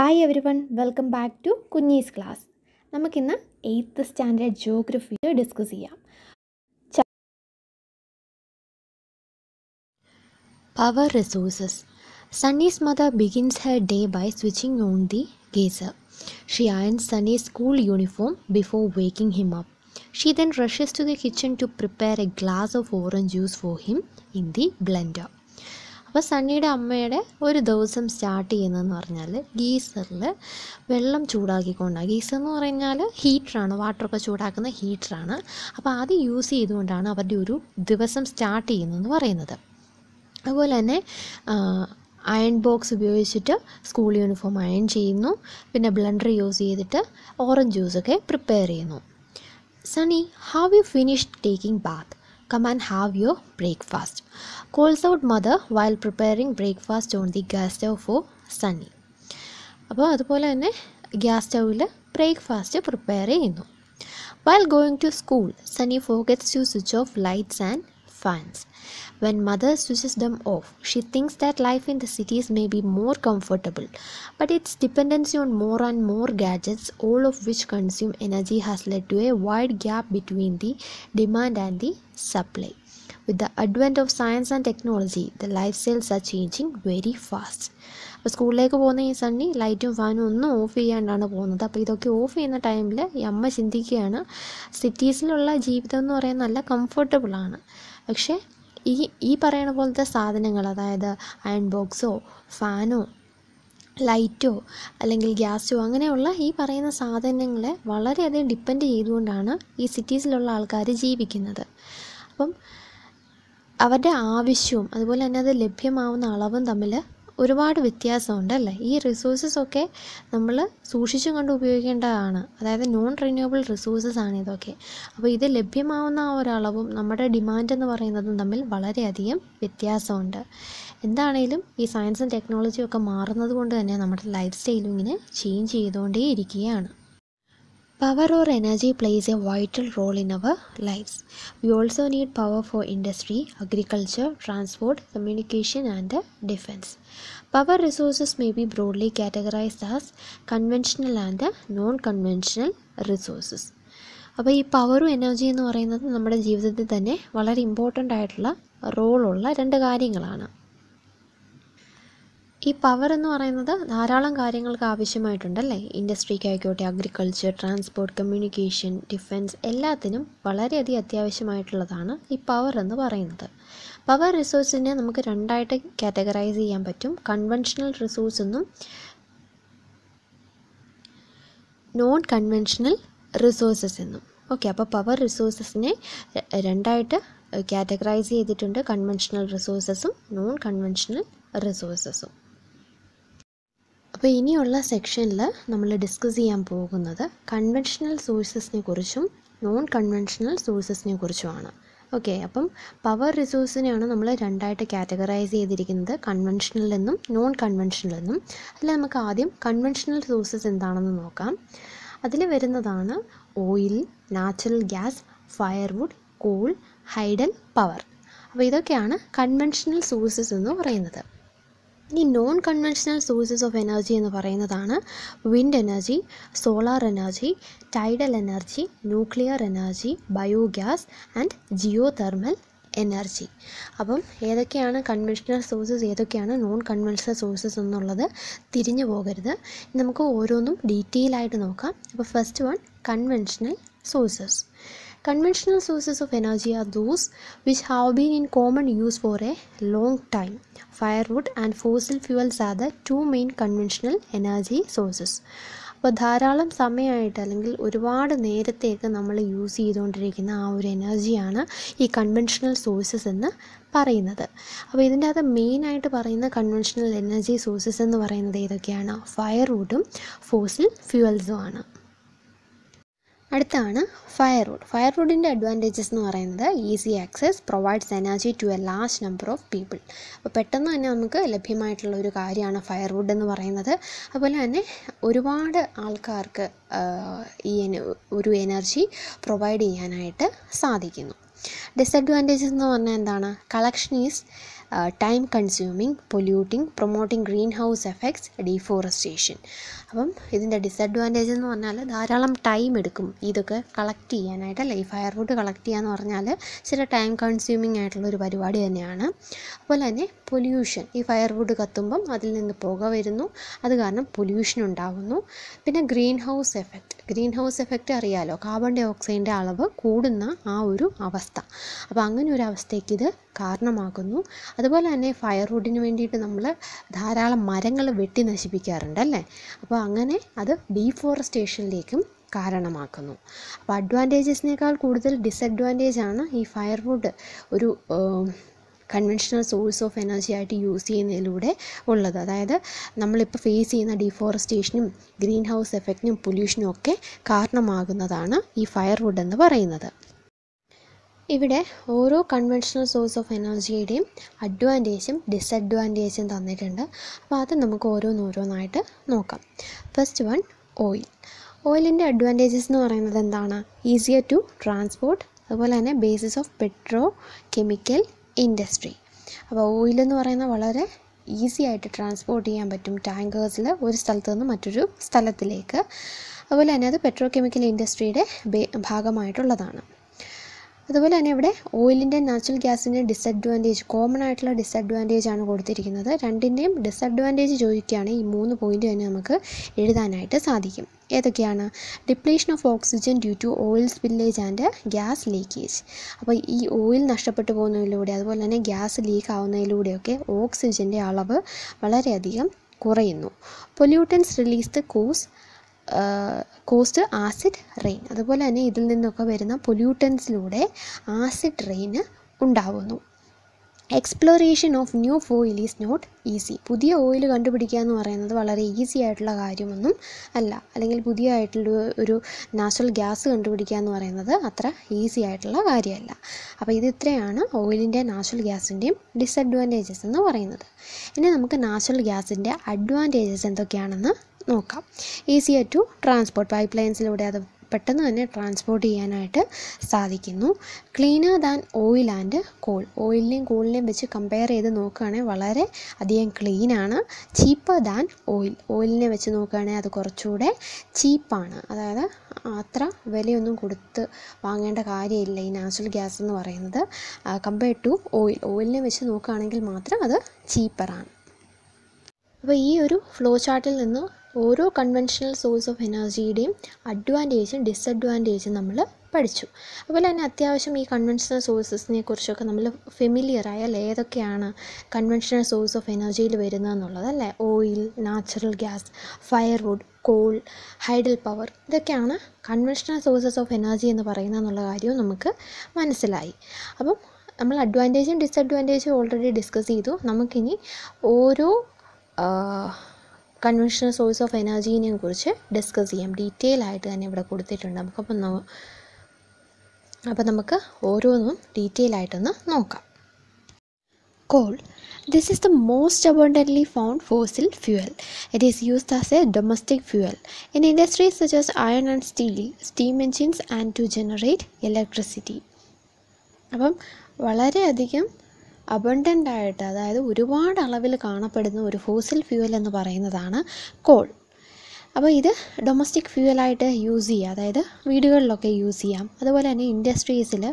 Hi everyone welcome back to Kunjees class നമുക്കിന്ന് eighth standard geography discuss ചെയ്യാം power resources Sunny's mother begins her day by switching on the geyser she irons Sunny school uniform before waking him up she then rushes to the kitchen to prepare a glass of orange juice for him in the blender അപ്പോൾ സണ്ണിയുടെ അമ്മയുടെ ഒരു ദിവസം start ചെയ്യുന്നതെന്ന് പറഞ്ഞാൽ ഗീസറിൽ വെള്ളം ചൂടാക്കിക്കൊണ്ടാണ് geyser എന്ന് പറഞ്ഞാൽ ഹീറ്ററാണ് വാട്ടറൊക്കെ ചൂടാക്കുന്ന ഹീറ്ററാണ് അപ്പോൾ അത് യൂസ് ചെയ്തുകൊണ്ടാണ് അവരുടെ ഒരു ദിവസം സ്റ്റാർട്ട് ചെയ്യുന്നതെന്ന് പറയുന്നത് അതുപോലെ തന്നെ അയൺ ബോക്സ് ഉപയോഗിച്ചിട്ട് സ്കൂൾ യൂണിഫോം അയൺ ചെയ്യുന്നു പിന്നെ ബ്ലണ്ടർ യൂസ് ചെയ്തിട്ട് ഓറഞ്ച് ജ്യൂസൊക്കെ പ്രിപ്പയർ ചെയ്യുന്നു Sunny have you finish taking bath Come and have your breakfast. Calls out mother while preparing breakfast on the gas stove for Sunny. അപ്പോൾ അതുപോലെ തന്നെ gas സ്റ്റൗവിൽ breakfast prepare ചെയ്യുന്നു while going to school Sunny forgets to switch off lights and fans When mother switches them off, she thinks that life in the cities may be more comfortable, but its dependency on more and more gadgets, all of which consume energy, has led to a wide gap between the demand and the supply. With the advent of science and technology, the lifestyles are changing very fast. അപ്പോൾ സ്കൂളിലേക്ക് പോകുന്ന ഈ സണ്ണി ലൈറ്റും ഫാനും ഒന്നും of ചെയ്യാണ്ടാണ് പോകുന്നത് അപ്പോൾ ഇതൊക്കെ ഓഫ് ചെയ്യുന്ന ടൈമിൽ ഈ അമ്മ ചിന്തിക്കുകയാണ് സിറ്റീസിലുള്ള ജീവിതം എന്ന് പറയുന്നത് നല്ല കംഫർട്ടബിളാണ് പക്ഷേ ഈ ഈ പറയണ പോലത്തെ സാധനങ്ങൾ അതായത് അയൺ ബോക്സോ ഫാനോ ലൈറ്റോ അല്ലെങ്കിൽ ഗ്യാസോ അങ്ങനെയുള്ള ഈ പറയുന്ന സാധനങ്ങളെ വളരെയധികം ഡിപ്പെൻഡ് ചെയ്തുകൊണ്ടാണ് ഈ സിറ്റീസിലുള്ള ആൾക്കാർ ജീവിക്കുന്നത് അപ്പം അവരുടെ ആവശ്യവും അതുപോലെ തന്നെ അത് ലഭ്യമാവുന്ന അളവും തമ്മിൽ ഒരുപാട് വ്യത്യാസമുണ്ട് അല്ലേ ഈ റിസോഴ്സസ് ഒക്കെ നമ്മൾ സൂക്ഷിച്ചും കണ്ട് ഉപയോഗിക്കേണ്ടതാണ് അതായത് നോൺ റിന്യൂവബിൾ റിസോഴ്സസ് ആണ് ഇതൊക്കെ അപ്പോൾ ഇത് ലഭ്യമാവുന്ന ഒരളവും നമ്മുടെ ഡിമാൻഡ് എന്ന് പറയുന്നതും തമ്മിൽ വളരെയധികം വ്യത്യാസമുണ്ട് എന്താണേലും ഈ സയൻസും ടെക്നോളജിയും ഒക്കെ മാറുന്നത് കൊണ്ട് തന്നെ നമ്മുടെ ലൈഫ് സ്റ്റൈലും ഇങ്ങനെ ചേഞ്ച് ചെയ്തുകൊണ്ടേ ഇരിക്കുകയാണ് Power or energy plays a vital role in our lives. We also need power for industry, agriculture, transport, communication, and defense. Power resources may be broadly categorized as conventional and non conventional resources. അപ്പോൾ ഈ പവറും energy എന്ന് പറയുന്നത് നമ്മുടെ ജീവിതത്തിൽ തന്നെ വളരെ important ആയിട്ടുള്ള റോളുള്ള രണ്ട് കാര്യങ്ങളാണ് ഈ പവർ എന്ന് പറയുന്നത് ധാരാളം കാര്യങ്ങൾക്ക് ആവശ്യമായിട്ടുണ്ടല്ലേ ഇൻഡസ്ട്രിക്ക് ആയിക്കോട്ടെ അഗ്രികൾച്ചർ ട്രാൻസ്പോർട്ട് കമ്മ്യൂണിക്കേഷൻ ഡിഫൻസ് എല്ലാത്തിനും വളരെയധികം അത്യാവശ്യമായിട്ടുള്ളതാണ് ഈ പവർ എന്ന് പറയുന്നത് പവർ റിസോഴ്സിനെ നമുക്ക് രണ്ടായിട്ട് കാറ്റഗറൈസ് ചെയ്യാൻ പറ്റും കൺവെൻഷണൽ റിസോഴ്സ് എന്നും നോൺ കൺവെൻഷണൽ റിസോഴ്സസ് എന്നും ഓക്കെ അപ്പോൾ പവർ റിസോഴ്സസിനെ രണ്ടായിട്ട് കാറ്റഗറൈസ് ചെയ്തിട്ടുണ്ട് കൺവെൻഷണൽ റിസോഴ്സസും നോൺ കൺവെൻഷണൽ റിസോഴ്സസും അപ്പോൾ ഇനിയുള്ള സെക്ഷനിൽ നമ്മൾ ഡിസ്കസ് ചെയ്യാൻ പോകുന്നത് കൺവെൻഷണൽ സോഴ്സസിനെ കുറിച്ചും നോൺ കൺവെൻഷണൽ സോഴ്സസിനെ കുറിച്ചുമാണ് ഓക്കെ അപ്പം പവർ റിസോഴ്സിനെയാണ് നമ്മൾ രണ്ടായിട്ട് കാറ്റഗറൈസ് ചെയ്തിരിക്കുന്നത് കൺവെൻഷണൽ എന്നും നോൺ കൺവെൻഷണൽ എന്നും അതിൽ നമുക്ക് ആദ്യം കൺവെൻഷണൽ സോഴ്സസ് എന്താണെന്ന് നോക്കാം അതിൽ വരുന്നതാണ് oil natural gas firewood coal hydel power അപ്പോൾ ഇതൊക്കെയാണ് കൺവെൻഷണൽ സോഴ്സസ് എന്ന് പറയുന്നത് ഈ non conventional sources of energy എന്ന് പറയുന്നതാണ് wind energy solar energy tidal energy nuclear energy biogas and geothermal energy അപ്പം ഏതൊക്കെയാണ് കൺവെൻഷണൽ സോഴ്സസ് ഏതൊക്കെയാണ് നോൺ കൺവെൻഷണൽ സോഴ്സസ് എന്നുള്ളത് തിരിഞ്ഞു പോകരുത് നമുക്ക് ഓരോന്നും ഡീറ്റെയിൽ ആയിട്ട് നോക്കാം അപ്പോൾ first one conventional sources. Conventional sources of energy are those which have been in common use for a long time. Firewood and fossil fuels are the two main conventional energy sources. അപ്പോൾ ധാരാളം സമയമായിട്ട് അല്ലെങ്കിൽ ഒരുപാട് നേരത്തേക്ക് നമ്മൾ use ചെയ്തുകൊണ്ടിരിക്കുന്ന ആ ഒരു എനർജിയാണ് ഈ കൺവെൻഷണൽ സോഴ്സസ് എന്ന് പറയുന്നത് അപ്പോൾ ഇതിൻ്റെ അകത്ത് മെയിനായിട്ട് പറയുന്ന കൺവെൻഷണൽ എനർജി സോഴ്സസ് എന്ന് പറയുന്നത് ഏതൊക്കെയാണ് ഫയർവുഡും ഫോസിൽ ഫ്യൂവൽസും ആണ് അടുത്താണ് ഫയർ റോഡ് ഫയർ റോഡിൻ്റെ അഡ്വാൻറ്റേജസ് എന്ന് പറയുന്നത് easy access provides energy to a large number of people അപ്പോൾ പെട്ടെന്ന് തന്നെ നമുക്ക് ലഭ്യമായിട്ടുള്ള ഒരു കാര്യമാണ് ഫയർ റോഡ് എന്ന് പറയുന്നത് അതുപോലെ തന്നെ ഒരുപാട് ആൾക്കാർക്ക് ഈ ഒരു എനർജി പ്രൊവൈഡ് ചെയ്യാനായിട്ട് സാധിക്കുന്നു ഡിസഡ്വാൻറ്റേജസ് എന്ന് പറഞ്ഞാൽ എന്താണ് collection is time consuming polluting promoting green house effects deforestation അപ്പം ഇതിൻ്റെ ഡിസഡ്വാൻറ്റേജ് എന്ന് പറഞ്ഞാൽ ധാരാളം ടൈം എടുക്കും ഇതൊക്കെ കളക്ട് ചെയ്യാനായിട്ട് അല്ലെ ഈ ഫയർവുഡ് കളക്ട് ചെയ്യുക എന്ന് പറഞ്ഞാൽ ചില ടൈം കൺസ്യൂമിങ് ആയിട്ടുള്ള ഒരു പരിപാടി തന്നെയാണ് അതുപോലെ തന്നെ പൊല്യൂഷൻ ഈ ഫയർവുഡ് കത്തുമ്പം അതിൽ നിന്ന് പുക വരുന്നു അത് കാരണം പൊല്യൂഷൻ ഉണ്ടാകുന്നു പിന്നെ green house effect green house effect അറിയാലോ കാർബൺ ഡൈ ഓക്സൈഡിൻ്റെ അളവ് കൂടുന്ന ആ ഒരു അവസ്ഥ അപ്പോൾ അങ്ങനെ ഒരു അവസ്ഥയ്ക്ക് ഇത് കാരണമാകുന്നു അതുപോലെ തന്നെ ഫയർവുഡിന് വേണ്ടിയിട്ട് നമ്മൾ ധാരാളം മരങ്ങൾ വെട്ടി നശിപ്പിക്കാറുണ്ട് അല്ലേ അപ്പോൾ അങ്ങനെ അത് ഡീഫോറസ്റ്റേഷനിലേക്കും കാരണമാക്കുന്നു അപ്പോൾ അഡ്വാൻറ്റേജസിനേക്കാൾ കൂടുതൽ ഡിസഡ്വാൻറ്റേജ് ആണ് ഈ ഫയർവുഡ് ഒരു കൺവെൻഷണൽ സോഴ്സ് ഓഫ് എനർജി ആയിട്ട് യൂസ് ചെയ്യുന്നതിലൂടെ ഉള്ളത് അതായത് നമ്മളിപ്പോൾ ഫേസ് ചെയ്യുന്ന ഡിഫോറസ്റ്റേഷനും ഗ്രീൻ ഹൗസ് എഫക്റ്റിനും പൊല്യൂഷനും ഒക്കെ കാരണമാകുന്നതാണ് ഈ ഫയർവുഡ് എന്ന് പറയുന്നത് ഇവിടെ ഓരോ കൺവെൻഷണൽ സോഴ്സ് ഓഫ് എനർജിയുടെയും അഡ്വാൻറ്റേജും ഡിസഡ്വാൻറ്റേജും തന്നിട്ടുണ്ട് അപ്പോൾ അത് നമുക്ക് ഓരോന്നോരോന്നായിട്ട് നോക്കാം ഫസ്റ്റ് വൺ ഓയിൽ ഓയിലിൻ്റെ അഡ്വാൻറ്റേജസ് എന്ന് പറയുന്നത് എന്താണ് ഈസിയർ ടു ട്രാൻസ്പോർട്ട് അതുപോലെ തന്നെ basis of petrochemical industry അപ്പോൾ ഓയിലെന്ന് പറയുന്നത് വളരെ ഈസി ആയിട്ട് ട്രാൻസ്പോർട്ട് ചെയ്യാൻ പറ്റും ടാങ്കേഴ്സിൽ ഒരു സ്ഥലത്ത് നിന്ന് മറ്റൊരു സ്ഥലത്തിലേക്ക് അതുപോലെ തന്നെ അത് പെട്രോ കെമിക്കൽ ഇൻഡസ്ട്രിയുടെ ഭാഗമായിട്ടുള്ളതാണ് അതുപോലെ തന്നെ ഇവിടെ ഓയിലിൻ്റെ നാച്ചുറൽ ഗ്യാസിൻ്റെ ഡിസഡ്വാൻറ്റേജ് കോമൺ ആയിട്ടുള്ള ഡിസഡ്വാൻറ്റേജ് ആണ് കൊടുത്തിരിക്കുന്നത് രണ്ടിൻ്റെയും ഡിസഡ്വാൻറ്റേജ് ചോദിക്കുകയാണെങ്കിൽ ഈ മൂന്ന് പോയിന്റ് തന്നെ നമുക്ക് എഴുതാനായിട്ട് സാധിക്കും ഏതൊക്കെയാണ് depletion of oxygen due to oil spillage and gas leakage അപ്പോൾ ഈ ഓയിൽ നഷ്ടപ്പെട്ടു പോകുന്നതിലൂടെ അതുപോലെ തന്നെ ഗ്യാസ് ലീക്ക് ആവുന്നതിലൂടെയൊക്കെ ഓക്സിജൻ്റെ അളവ് വളരെയധികം കുറയുന്നു pollutants release the cause cost acid rain അതുപോലെ തന്നെ ഇതിൽ നിന്നൊക്കെ വരുന്ന പൊല്യൂട്ടൻസിലൂടെ ആസിഡ് റെയിൻ ഉണ്ടാവുന്നു exploration of new oil is not easy പുതിയ ഓയിൽ കണ്ടുപിടിക്കുക എന്ന് പറയുന്നത് വളരെ ഈസി ആയിട്ടുള്ള കാര്യമൊന്നും അല്ല അല്ലെങ്കിൽ പുതിയ ആയിട്ടുള്ള ഒരു നാച്ചുറൽ ഗ്യാസ് കണ്ടുപിടിക്കുക എന്ന് പറയുന്നത് അത്ര ഈസി ആയിട്ടുള്ള കാര്യമല്ല അപ്പോൾ ഇത് ഇത്രയാണ് ഓയിലിൻ്റെ നാച്ചുറൽ ഗ്യാസിൻ്റെയും ഡിസഡ്വാൻറ്റേജസ് എന്ന് പറയുന്നത് ഇനി നമുക്ക് നാച്ചുറൽ ഗ്യാസിൻ്റെ അഡ്വാൻറ്റേജസ് എന്തൊക്കെയാണെന്ന് നോക്കാം ഈസിയർ ടു ട്രാൻസ്പോർട്ട് പൈപ്പ് ലൈൻസിലൂടെ അത് പെട്ടെന്ന് തന്നെ ട്രാൻസ്പോർട്ട് ചെയ്യാനായിട്ട് സാധിക്കുന്നു cleaner than oil and coal ഓയിലിനെയും കോളിനെയും വെച്ച് കമ്പയർ ചെയ്ത് നോക്കുകയാണെങ്കിൽ വളരെ അധികം ക്ലീനാണ് ചീപ്പർ ദാൻ ഓയിൽ ഓയിലിനെ വെച്ച് നോക്കുകയാണെങ്കിൽ അത് കുറച്ചുകൂടെ ചീപ്പാണ് അതായത് അത്ര വിലയൊന്നും കൊടുത്ത് വാങ്ങേണ്ട കാര്യമില്ല ഈ നാച്ചുറൽ ഗ്യാസ് എന്ന് പറയുന്നത് കമ്പയർഡ് ടു ഓയിൽ ഓയിലിനെ വെച്ച് നോക്കുകയാണെങ്കിൽ മാത്രം അത് ചീപ്പറാണ് അപ്പോൾ ഈ ഒരു ഫ്ലോ ചാർട്ടിൽ നിന്ന് ഓരോ കൺവെൻഷണൽ സോഴ്സ് ഓഫ് എനർജിയുടെയും അഡ്വാൻറ്റേജും ഡിസഡ്വാൻറ്റേജും നമ്മൾ പഠിച്ചു അതുപോലെ തന്നെ അത്യാവശ്യം ഈ കൺവെൻഷണൽ സോഴ്സസിനെ കുറിച്ചൊക്കെ നമ്മൾ ഫെമിലിയർ ആയാൽ ഏതൊക്കെയാണ് കൺവെൻഷണൽ സോഴ്സ് ഓഫ് എനർജിയിൽ വരുന്നതെന്നുള്ളത് അല്ലേ oil natural gas firewood coal hydel power ഇതൊക്കെയാണ് കൺവെൻഷണൽ സോഴ്സസ് ഓഫ് എനർജി എന്ന് പറയുന്നതെന്നുള്ള കാര്യവും നമുക്ക് മനസ്സിലായി അപ്പം നമ്മൾ അഡ്വാൻറ്റേജും ഡിസഡ്വാൻറ്റേജും ഓൾറെഡി ഡിസ്കസ് ചെയ്തു നമുക്കിനി ഓരോ കൺവെൻഷണൽ സോഴ്സ് ഓഫ് എനർജീനെയും കുറിച്ച് ഡിസ്കസ് ചെയ്യാം ഡീറ്റെയിൽ ആയിട്ട് തന്നെ ഇവിടെ കൊടുത്തിട്ടുണ്ട് നമുക്ക് നോ അപ്പം നമുക്ക് ഓരോന്നും ഡീറ്റെയിൽ ആയിട്ടൊന്ന് നോക്കാം coal this is the most abundantly found fossil fuel it is used as a domestic fuel in industries such as iron and steel steam engines and to generate electricity അപ്പം വളരെയധികം abundant ആയിട്ട് അതായത് ഒരുപാട് അളവിൽ കാണപ്പെടുന്ന ഒരു ഫോസിൽ ഫ്യൂവൽ എന്ന് പറയുന്നതാണ് കോൾ അപ്പോൾ ഇത് ഡൊമസ്റ്റിക് ഫ്യൂവലായിട്ട് യൂസ് ചെയ്യുക അതായത് വീടുകളിലൊക്കെ യൂസ് ചെയ്യാം അതുപോലെ തന്നെ ഇൻഡസ്ട്രീസിൽ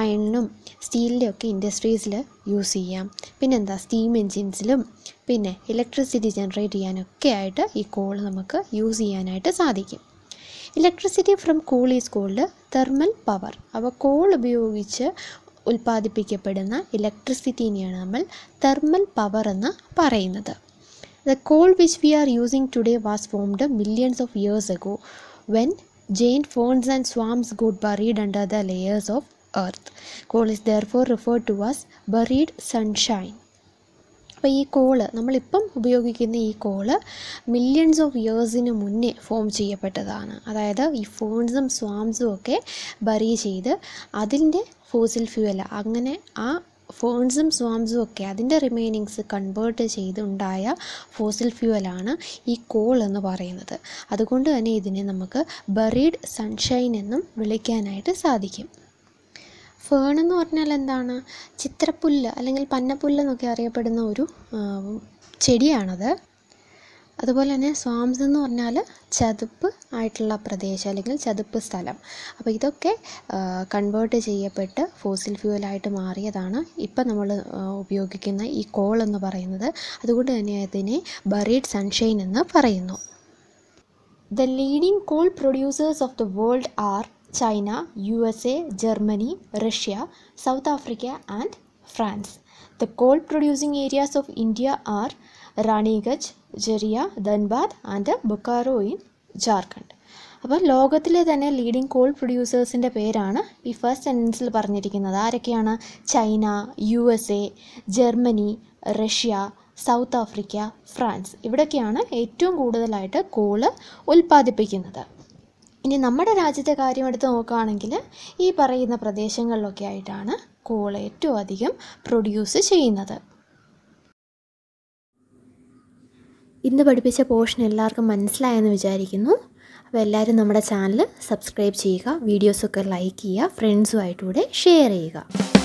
അയണിനും സ്റ്റീലിൻ്റെ ഒക്കെ ഇൻഡസ്ട്രീസിൽ യൂസ് ചെയ്യാം പിന്നെന്താ സ്റ്റീം എൻജിൻസിലും പിന്നെ ഇലക്ട്രിസിറ്റി ജനറേറ്റ് ചെയ്യാനൊക്കെ ആയിട്ട് ഈ കോൾ നമുക്ക് യൂസ് ചെയ്യാനായിട്ട് സാധിക്കും electricity from coal is called thermal power അപ്പോൾ കോൾ ഉപയോഗിച്ച് ഉൽപ്പാദിപ്പിക്കപ്പെടുന്ന ഇലക്ട്രിസിറ്റിനെയാണ് നമ്മൾ തെർമൽ പവർ എന്ന് പറയുന്നത് the coal which we are using today was formed millions of years ago when giant ferns and swamps got buried under the layers of earth coal is for referred to as buried sunshine അപ്പോൾ ഈ call നമ്മളിപ്പം ഉപയോഗിക്കുന്ന ഈ call millions of ഇയേഴ്സിന് മുന്നേ form ചെയ്യപ്പെട്ടതാണ് അതായത് ഈ ഫോൺസും സ്വാംസും ഒക്കെ ബറി ചെയ്ത് അതിൻ്റെ ഫോസിൽ ഫ്യൂവൽ അങ്ങനെ ആ ഫോൺസും സ്വാംസും ഒക്കെ അതിൻ്റെ റിമൈനിങ്സ് കൺവേർട്ട് ചെയ്തുണ്ടായ ഫോസിൽ ഫ്യൂവലാണ് ഈ കോൾ എന്ന് പറയുന്നത് അതുകൊണ്ട് തന്നെ ഇതിനെ നമുക്ക് ബറീഡ് സൺഷൈൻ എന്നും വിളിക്കാനായിട്ട് സാധിക്കും ഫേൺ എന്ന് പറഞ്ഞാൽ എന്താണ് ചിത്രപ്പുല്ല് അല്ലെങ്കിൽ പന്നപ്പുല്ല് എന്നൊക്കെ അറിയപ്പെടുന്ന ഒരു ചെടിയാണത് അതുപോലെ തന്നെ സ്വാംസ് എന്ന് പറഞ്ഞാൽ ചതുപ്പ് ആയിട്ടുള്ള പ്രദേശം അല്ലെങ്കിൽ ചതുപ്പ് സ്ഥലം അപ്പോൾ ഇതൊക്കെ കൺവേർട്ട് ചെയ്യപ്പെട്ട് ഫോസിൽ ഫ്യൂവലായിട്ട് മാറിയതാണ് ഇപ്പം നമ്മൾ ഉപയോഗിക്കുന്ന ഈ കോൾ എന്ന് പറയുന്നത് അതുകൊണ്ട് തന്നെ അതിനെ ബറീഡ് സൺഷൈൻ എന്ന് പറയുന്നു the leading coal producers of the world are China U S A Germany Russia South Africa and France the coal producing areas of India are Raniganj Jharia Dhanbad and Bokaro in Jharkhand അപ്പോൾ ലോകത്തിലെ തന്നെ ലീഡിംഗ് കോൾ പ്രൊഡ്യൂസേഴ്സിൻ്റെ പേരാണ് ഈ first സെൻറ്റൻസിൽ പറഞ്ഞിരിക്കുന്നത് ആരൊക്കെയാണ് China U S A Germany Russia South Africa France ഇവിടൊക്കെയാണ് ഏറ്റവും കൂടുതലായിട്ട് കോള് ഉൽപ്പാദിപ്പിക്കുന്നത് ഇനി നമ്മുടെ രാജ്യത്തെ കാര്യം എടുത്ത് നോക്കുകയാണെങ്കിൽ ഈ പറയുന്ന പ്രദേശങ്ങളിലൊക്കെ ആയിട്ടാണ് കൂൾ ഏറ്റവും അധികം പ്രൊഡ്യൂസ് ചെയ്യുന്നത് ഇന്ന് പഠിപ്പിച്ച പോർഷൻ എല്ലാവർക്കും മനസ്സിലായെന്ന് വിചാരിക്കുന്നു അപ്പോൾ എല്ലാവരും നമ്മുടെ ചാനൽ സബ്സ്ക്രൈബ് ചെയ്യുക വീഡിയോസൊക്കെ ലൈക്ക് ചെയ്യുക ഫ്രണ്ട്സുമായിട്ടൂടെ ഷെയർ ചെയ്യുക